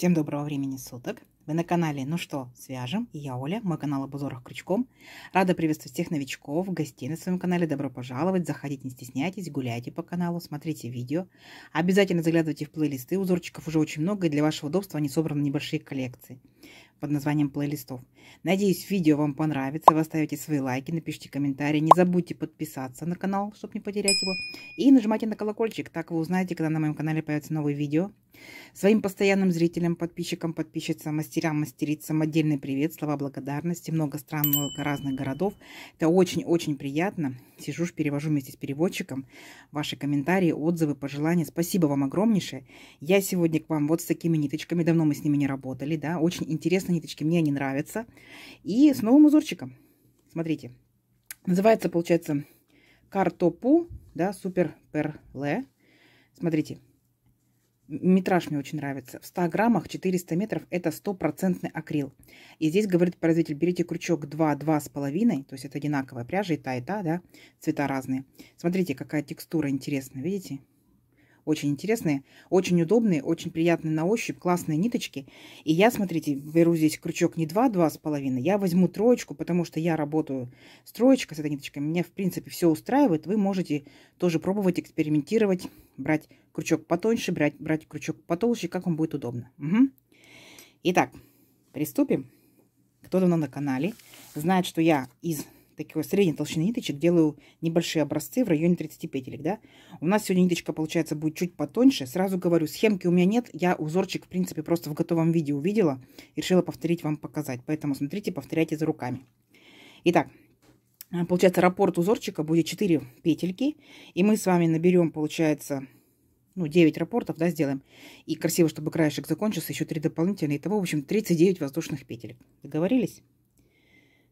Всем доброго времени суток. Вы на канале «Ну что, свяжем?» и я Оля, мой канал об узорах крючком. Рада приветствовать всех новичков, гостей на своем канале. Добро пожаловать, заходите, не стесняйтесь, гуляйте по каналу, смотрите видео. Обязательно заглядывайте в плейлисты, узорчиков уже очень много, и для вашего удобства они собраны в небольшие коллекции под названием плейлистов. Надеюсь, видео вам понравится. Вы оставите свои лайки, напишите комментарии. Не забудьте подписаться на канал, чтобы не потерять его. И нажимайте на колокольчик. Так вы узнаете, когда на моем канале появится новое видео. Своим постоянным зрителям, подписчикам, подписчицам, мастерям, мастерицам отдельный привет, слова благодарности. Много стран, много разных городов. Это очень-очень приятно. Сижу, перевожу вместе с переводчиком. Ваши комментарии, отзывы, пожелания. Спасибо вам огромнейшее. Я сегодня к вам вот с такими ниточками. Давно мы с ними не работали, да. Очень интересно интересные ниточки, мне они нравятся. И с новым узорчиком. Смотрите. Называется, получается, картопу, да, супер перле. Смотрите, метраж мне очень нравится. В 100 граммах 400 метров это стопроцентный акрил. И здесь говорит производитель, берите крючок 2-2,5, то есть это одинаковая пряжа и та, и та, да, цвета разные. Смотрите, какая текстура интересная, видите? Очень интересные, очень удобные, очень приятные на ощупь, классные ниточки. И я, смотрите, беру здесь крючок не 2, 2,5. Я возьму троечку, потому что я работаю с троечкой, с этой ниточкой. Меня, в принципе, все устраивает. Вы можете тоже пробовать, экспериментировать, брать крючок потоньше, брать, брать крючок потолще, как вам будет удобно. Угу. Итак, приступим. Кто давно на канале, знает, что я из такой средней толщины ниточек делаю небольшие образцы в районе 30 петелек, да. У нас сегодня ниточка, получается, будет чуть потоньше. Сразу говорю, схемки у меня нет, я узорчик, в принципе, просто в готовом виде увидела и решила повторить вам показать. Поэтому смотрите, повторяйте за руками. Итак, получается, раппорт узорчика будет 4 петельки, и мы с вами наберем, получается, ну, 9 раппортов, да, сделаем. И красиво, чтобы краешек закончился, еще 3 дополнительные. Итого, в общем, 39 воздушных петель. Договорились?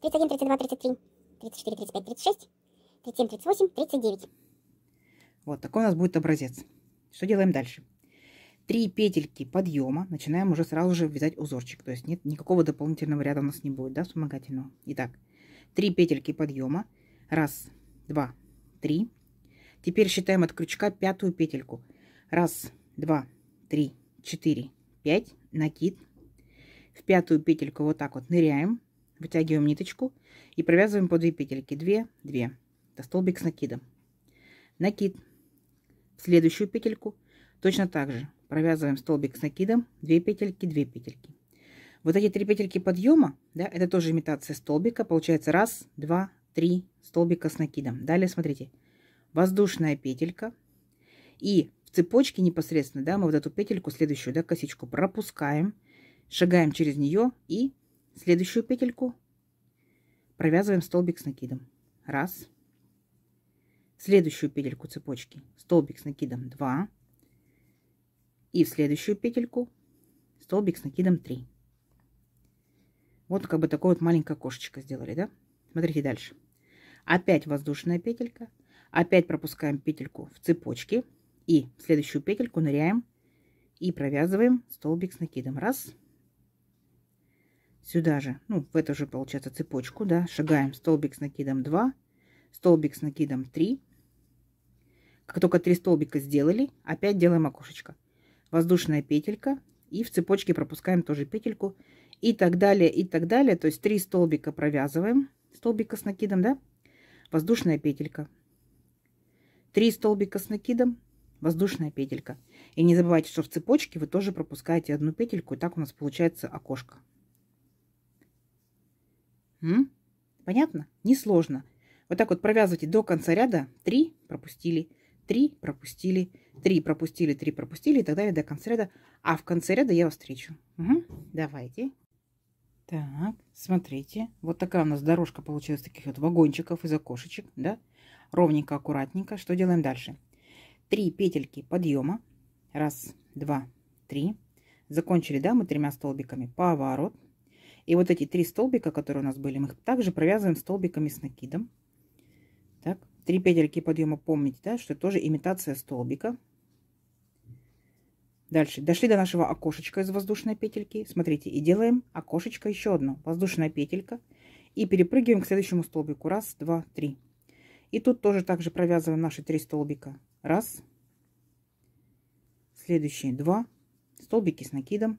31, 32, 33, 34, 35, 36, 37, 38, 39. Вот такой у нас будет образец. Что делаем дальше? Три петельки подъема начинаем уже сразу же вязать узорчик. То есть нет никакого дополнительного ряда у нас не будет, да, вспомогательного. Итак, три петельки подъема. Раз, два, три. Теперь считаем от крючка пятую петельку. Раз, два, три, четыре, пять. Накид. В пятую петельку вот так вот ныряем. Вытягиваем ниточку и провязываем по 2 петельки. 2, 2. Это столбик с накидом. Накид. В следующую петельку точно так же провязываем столбик с накидом. 2 петельки, 2 петельки. Вот эти 3 петельки подъема, да, это тоже имитация столбика. Получается 1, 2, 3 столбика с накидом. Далее смотрите. Воздушная петелька. И в цепочке непосредственно, да, мы вот эту петельку, следующую, да, косичку пропускаем, шагаем через нее и Следующую петельку провязываем столбик с накидом. Раз. Следующую петельку цепочки столбик с накидом 2. И в следующую петельку столбик с накидом 3. Вот как бы такое вот маленькое окошечко сделали, да? Смотрите дальше. Опять воздушная петелька. Опять пропускаем петельку в цепочке. И в следующую петельку ныряем и провязываем столбик с накидом. Раз. Раз сюда же, ну, в эту же, получается, цепочку, да, шагаем столбик с накидом 2, столбик с накидом 3. Как только 3 столбика сделали, опять делаем окошечко. Воздушная петелька и в цепочке пропускаем тоже петельку и так далее, и так далее. То есть 3 столбика провязываем, столбика с накидом, да, воздушная петелька. 3 столбика с накидом, воздушная петелька. И не забывайте, что в цепочке вы тоже пропускаете одну петельку, и так у нас получается окошко. М? Понятно? Несложно. Вот так вот провязывайте до конца ряда. Три пропустили, три пропустили, три пропустили, три пропустили и так далее до конца ряда. А в конце ряда я вас встречу. Угу. Давайте. Так, смотрите. Вот такая у нас дорожка получилась таких вот вагончиков из окошечек, да? Ровненько, аккуратненько. Что делаем дальше? Три петельки подъема. Раз, два, три. Закончили, да, мы тремя столбиками. Поворот, и вот эти три столбика, которые у нас были, мы их также провязываем столбиками с накидом. Так, три петельки подъема, помните, да, что это тоже имитация столбика. Дальше, дошли до нашего окошечка из воздушной петельки. Смотрите, и делаем окошечко еще одно. Воздушная петелька. И перепрыгиваем к следующему столбику. Раз, два, три. И тут тоже также провязываем наши три столбика. Раз. Следующие два. Столбики с накидом.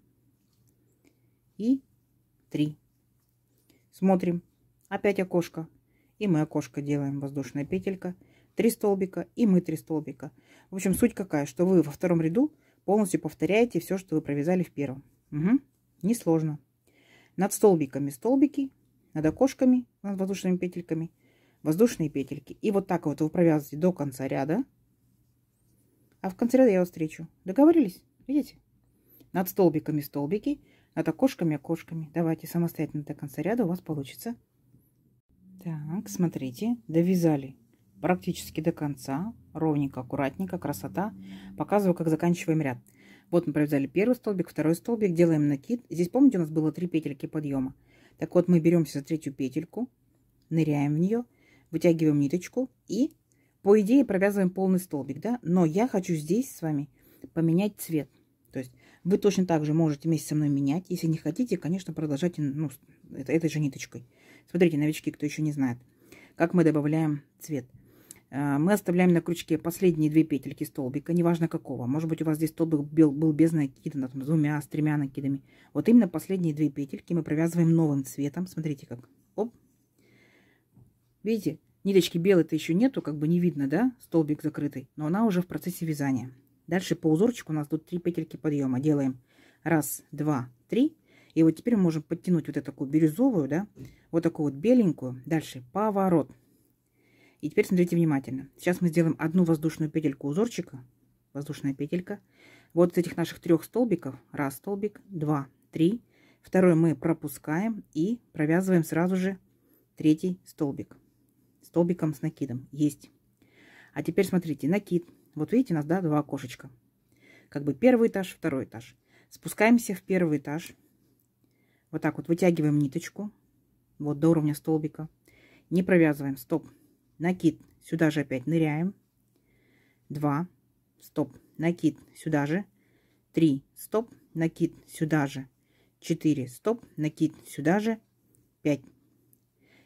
И три. Смотрим. Опять окошко. И мы окошко делаем, воздушная петелька. Три столбика, и мы три столбика. В общем, суть какая, что вы во втором ряду полностью повторяете все, что вы провязали в первом. Угу. Несложно. Над столбиками столбики, над окошками, над воздушными петельками, воздушные петельки. И вот так вот вы провязываете до конца ряда. А в конце ряда я вас встречу. Договорились? Видите? Над столбиками столбики, а От окошками окошками. А Давайте самостоятельно до конца ряда у вас получится. Так, смотрите, довязали практически до конца. Ровненько, аккуратненько, красота. Показываю, как заканчиваем ряд. Вот мы провязали первый столбик, второй столбик, делаем накид. Здесь, помните, у нас было три петельки подъема. Так вот, мы беремся за третью петельку, ныряем в нее, вытягиваем ниточку и, по идее, провязываем полный столбик, да? Но я хочу здесь с вами поменять цвет. То есть вы точно так же можете вместе со мной менять. Если не хотите, конечно, продолжайте ну, это, этой же ниточкой. Смотрите, новички, кто еще не знает, как мы добавляем цвет. Э, мы оставляем на крючке последние две петельки столбика, неважно какого. Может быть, у вас здесь столбик был, был без накида, там, с двумя, с тремя накидами. Вот именно последние две петельки мы провязываем новым цветом. Смотрите, как. Оп. Видите, ниточки белой-то еще нету, как бы не видно, да, столбик закрытый, но она уже в процессе вязания. Дальше по узорчику у нас тут 3 петельки подъема. Делаем 1, 2, 3. И вот теперь мы можем подтянуть вот эту такую бирюзовую, да, вот такую вот беленькую. Дальше поворот. И теперь смотрите внимательно. Сейчас мы сделаем одну воздушную петельку узорчика. Воздушная петелька. Вот из этих наших трех столбиков. Раз столбик, два, три. Второй мы пропускаем и провязываем сразу же третий столбик. Столбиком с накидом. Есть. А теперь смотрите, накид вот видите, у нас, да, два окошечка. Как бы первый этаж, второй этаж. Спускаемся в первый этаж. Вот так вот вытягиваем ниточку. Вот до уровня столбика. Не провязываем. Стоп. Накид. Сюда же опять ныряем. Два. Стоп. Накид. Сюда же. Три. Стоп. Накид. Сюда же. Четыре. стоп, накид сюда же, Пять. И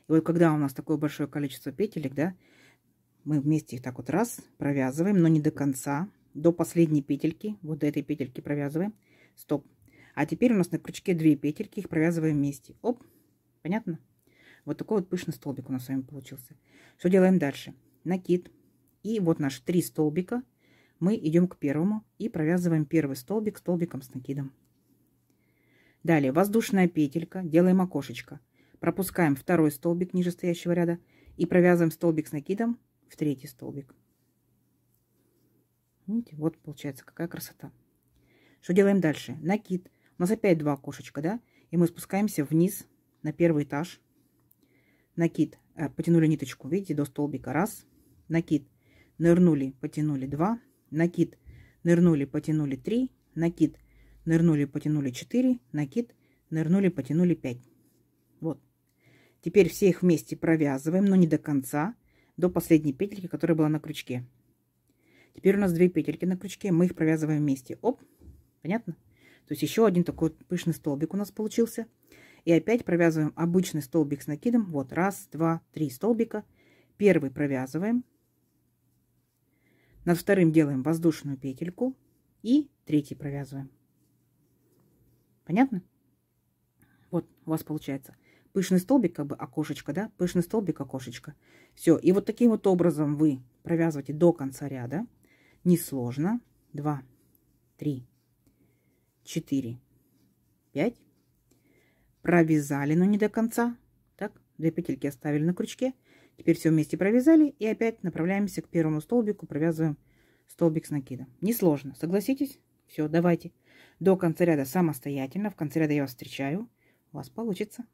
вот когда у нас такое большое количество петелек, да, мы вместе их так вот раз провязываем, но не до конца, до последней петельки, вот до этой петельки провязываем. Стоп. А теперь у нас на крючке две петельки, их провязываем вместе. Оп, понятно? Вот такой вот пышный столбик у нас с вами получился. Что делаем дальше? Накид. И вот наши три столбика. Мы идем к первому и провязываем первый столбик столбиком с накидом. Далее воздушная петелька. Делаем окошечко. Пропускаем второй столбик ниже стоящего ряда и провязываем столбик с накидом в третий столбик. Видите, вот получается какая красота. Что делаем дальше? Накид. У нас опять два окошечка, да? И мы спускаемся вниз на первый этаж. Накид. Э, потянули ниточку, видите, до столбика. Раз. Накид. Нырнули, потянули. Два. Накид. Нырнули, потянули. Три. Накид. Нырнули, потянули. Четыре. Накид. Нырнули, потянули. Пять. Вот. Теперь все их вместе провязываем, но не до конца до последней петельки, которая была на крючке. Теперь у нас две петельки на крючке, мы их провязываем вместе. Оп, понятно? То есть еще один такой пышный столбик у нас получился. И опять провязываем обычный столбик с накидом. Вот, раз, два, три столбика. Первый провязываем. Над вторым делаем воздушную петельку. И третий провязываем. Понятно? Вот у вас получается пышный столбик, как бы окошечко, да, пышный столбик, окошечко. Все, и вот таким вот образом вы провязываете до конца ряда. Несложно. 2, 3, 4, 5. Провязали, но не до конца. Так, две петельки оставили на крючке. Теперь все вместе провязали и опять направляемся к первому столбику, провязываем столбик с накидом. Несложно, согласитесь? Все, давайте. До конца ряда самостоятельно. В конце ряда я вас встречаю. У вас получится.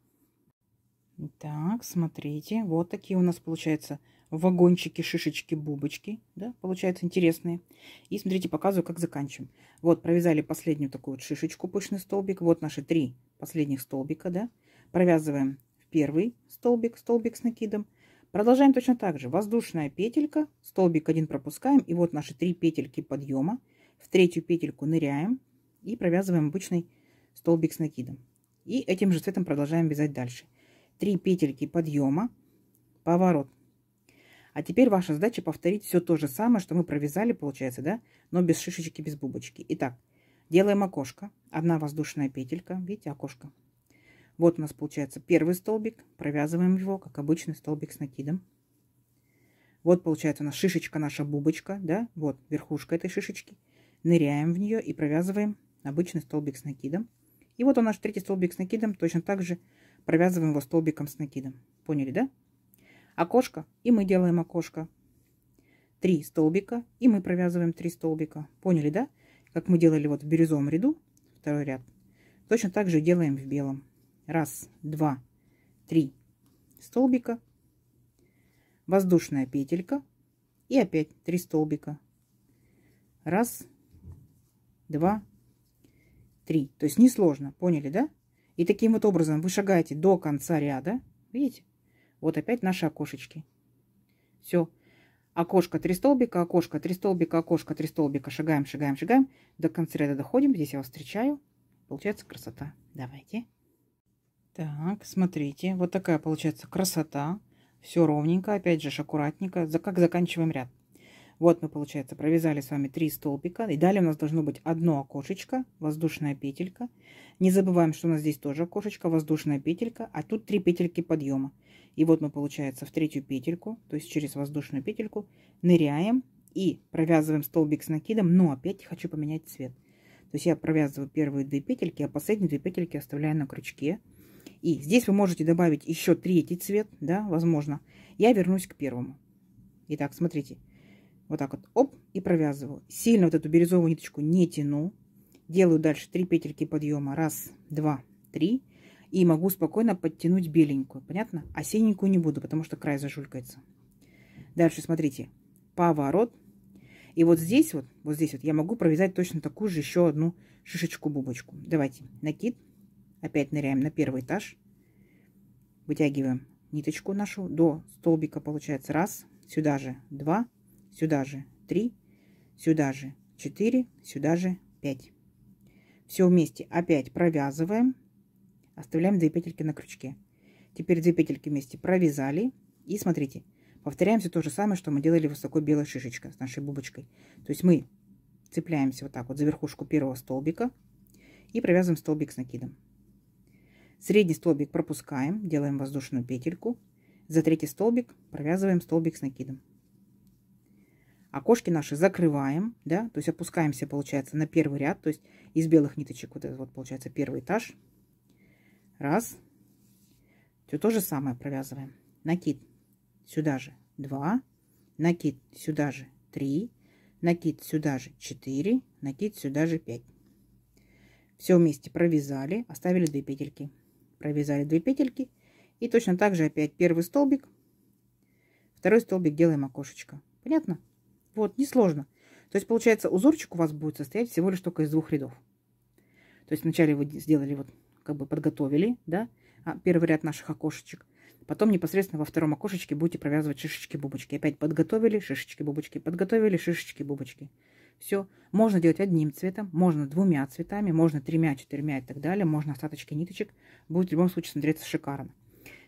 Так, смотрите, вот такие у нас получаются вагончики, шишечки, бубочки, да, получаются интересные. И смотрите, показываю, как заканчиваем. Вот, провязали последнюю такую вот шишечку, пышный столбик, вот наши три последних столбика, да, провязываем в первый столбик, столбик с накидом, Продолжаем точно так же. Воздушная петелька, столбик один пропускаем, и вот наши три петельки подъема. В третью петельку ныряем и провязываем обычный столбик с накидом. И этим же цветом продолжаем вязать дальше. 3 петельки подъема, поворот. А теперь ваша задача повторить все то же самое, что мы провязали, получается, да? Но без шишечки, без бубочки. Итак, делаем окошко. Одна воздушная петелька. Видите, окошко. Вот у нас получается первый столбик. Провязываем его, как обычный столбик с накидом. Вот получается у нас шишечка, наша бубочка, да? Вот верхушка этой шишечки. Ныряем в нее и провязываем обычный столбик с накидом. И вот у нас третий столбик с накидом точно так же провязываем его столбиком с накидом. Поняли, да? Окошко, и мы делаем окошко. 3 столбика, и мы провязываем 3 столбика. Поняли, да? Как мы делали вот в бирюзовом ряду, второй ряд. Точно так же делаем в белом. Раз, два, три столбика, воздушная петелька и опять 3 столбика. Раз, два, три. То есть несложно, поняли, да? И таким вот образом вы шагаете до конца ряда. Видите? Вот опять наши окошечки. Все. Окошко, три столбика, окошко, три столбика, окошко, три столбика. Шагаем, шагаем, шагаем. До конца ряда доходим. Здесь я вас встречаю. Получается красота. Давайте. Так, смотрите. Вот такая получается красота. Все ровненько. Опять же, аккуратненько. Как заканчиваем ряд. Вот мы, получается, провязали с вами 3 столбика. И далее у нас должно быть одно окошечко, воздушная петелька. Не забываем, что у нас здесь тоже окошечко, воздушная петелька, а тут 3 петельки подъема. И вот мы, получается, в третью петельку, то есть через воздушную петельку, ныряем и провязываем столбик с накидом, но опять хочу поменять цвет. То есть я провязываю первые две петельки, а последние две петельки оставляю на крючке. И здесь вы можете добавить еще третий цвет, да, возможно. Я вернусь к первому. Итак, смотрите, вот так вот, оп, и провязываю. Сильно вот эту бирюзовую ниточку не тяну. Делаю дальше 3 петельки подъема. Раз, два, три. И могу спокойно подтянуть беленькую. Понятно? А синенькую не буду, потому что край зажулькается. Дальше, смотрите, поворот. И вот здесь вот, вот здесь вот я могу провязать точно такую же еще одну шишечку-бубочку. Давайте, накид. Опять ныряем на первый этаж. Вытягиваем ниточку нашу до столбика, получается, раз. Сюда же два сюда же 3, сюда же 4, сюда же 5. Все вместе опять провязываем, оставляем 2 петельки на крючке. Теперь 2 петельки вместе провязали. И смотрите, повторяем все то же самое, что мы делали вот с такой белой шишечкой, с нашей бубочкой. То есть мы цепляемся вот так вот за верхушку первого столбика и провязываем столбик с накидом. Средний столбик пропускаем, делаем воздушную петельку. За третий столбик провязываем столбик с накидом окошки наши закрываем, да, то есть опускаемся, получается, на первый ряд, то есть из белых ниточек вот этот вот, получается, первый этаж. Раз. Все то же самое провязываем. Накид сюда же 2, накид сюда же 3, накид сюда же 4, накид сюда же 5. Все вместе провязали, оставили 2 петельки. Провязали 2 петельки и точно так же опять первый столбик, второй столбик делаем окошечко. Понятно? Вот, несложно. То есть, получается, узорчик у вас будет состоять всего лишь только из двух рядов. То есть, вначале вы сделали, вот, как бы подготовили, да, а, первый ряд наших окошечек. Потом непосредственно во втором окошечке будете провязывать шишечки-бубочки. Опять подготовили шишечки-бубочки, подготовили шишечки-бубочки. Все. Можно делать одним цветом, можно двумя цветами, можно тремя, четырьмя и так далее. Можно остаточки ниточек. Будет в любом случае смотреться шикарно.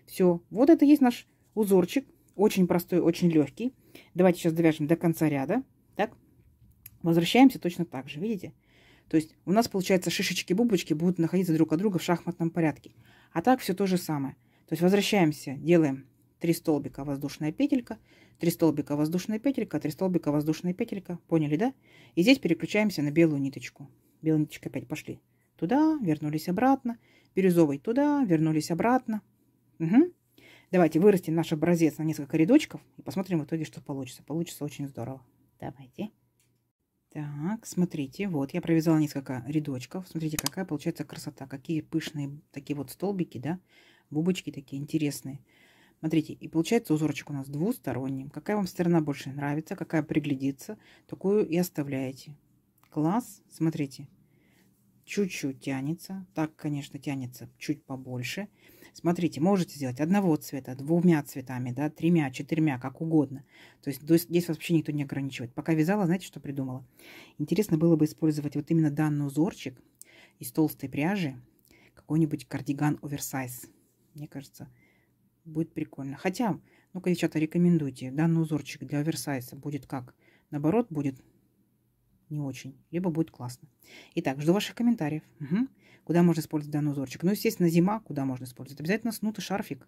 Все. Вот это есть наш узорчик. Очень простой, очень легкий. Давайте сейчас довяжем до конца ряда. Так, возвращаемся точно так же, видите? То есть у нас, получается, шишечки-бубочки будут находиться друг от друга в шахматном порядке. А так все то же самое. То есть возвращаемся, делаем 3 столбика воздушная петелька, 3 столбика воздушная петелька, 3 столбика воздушная петелька. Поняли, да? И здесь переключаемся на белую ниточку. Белая ниточка опять пошли. Туда, вернулись обратно. Бирюзовый туда, вернулись обратно. Угу. Давайте вырастим наш образец на несколько рядочков и посмотрим в итоге, что получится. Получится очень здорово. Давайте. Так, смотрите, вот я провязала несколько рядочков. Смотрите, какая получается красота. Какие пышные такие вот столбики, да, бубочки такие интересные. Смотрите, и получается узорочек у нас двусторонним. Какая вам сторона больше нравится, какая приглядится, такую и оставляете. Класс, смотрите, чуть-чуть тянется. Так, конечно, тянется чуть побольше. Чуть побольше Смотрите, можете сделать одного цвета, двумя цветами, да, тремя, четырьмя, как угодно. То есть здесь вообще никто не ограничивает. Пока вязала, знаете, что придумала? Интересно было бы использовать вот именно данный узорчик из толстой пряжи, какой-нибудь кардиган оверсайз. Мне кажется, будет прикольно. Хотя, ну-ка, девчата, рекомендуйте. Данный узорчик для оверсайза будет как? Наоборот, будет не очень, либо будет классно. Итак, жду ваших комментариев. Угу куда можно использовать данный узорчик. Ну, естественно, зима, куда можно использовать. Обязательно снут и шарфик.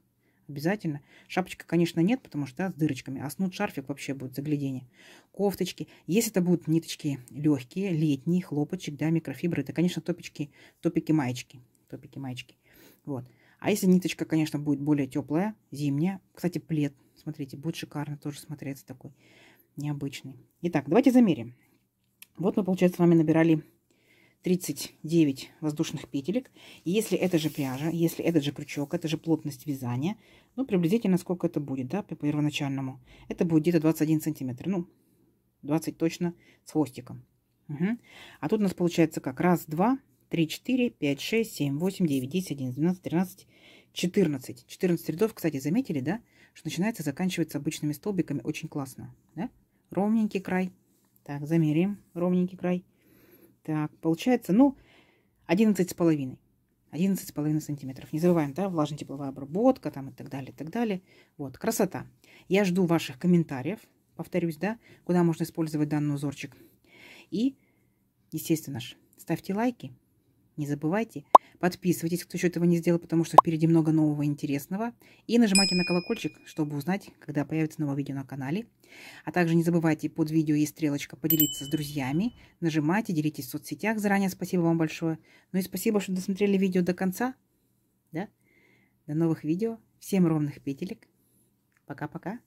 Обязательно. Шапочка, конечно, нет, потому что да, с дырочками. А снут шарфик вообще будет заглядение. Кофточки. Если это будут ниточки легкие, летние, хлопочек, да, микрофибры, это, конечно, топички, топики маечки. Топики маечки. Вот. А если ниточка, конечно, будет более теплая, зимняя. Кстати, плед, смотрите, будет шикарно тоже смотреться такой необычный. Итак, давайте замерим. Вот мы, получается, с вами набирали 39 воздушных петелек. И если это же пряжа, если этот же крючок, это же плотность вязания, ну, приблизительно сколько это будет, да, по первоначальному. Это будет где-то 21 сантиметр, ну, 20 точно с хвостиком. Угу. А тут у нас получается как? Раз, два, три, четыре, пять, шесть, семь, восемь, девять, десять, одиннадцать, двенадцать, тринадцать, четырнадцать. Четырнадцать рядов, кстати, заметили, да, что начинается заканчивается обычными столбиками. Очень классно, да? Ровненький край. Так, замерим ровненький край. Так, получается, ну, 11 с половиной. 11 с половиной сантиметров. Не забываем, да, влажно-тепловая обработка там и так далее, и так далее. Вот, красота. Я жду ваших комментариев, повторюсь, да, куда можно использовать данный узорчик. И, естественно же, ставьте лайки, не забывайте. Подписывайтесь, кто еще этого не сделал, потому что впереди много нового интересного. И нажимайте на колокольчик, чтобы узнать, когда появится новое видео на канале. А также не забывайте, под видео есть стрелочка «Поделиться с друзьями». Нажимайте, делитесь в соцсетях. Заранее спасибо вам большое. Ну и спасибо, что досмотрели видео до конца. Да? До новых видео. Всем ровных петелек. Пока-пока.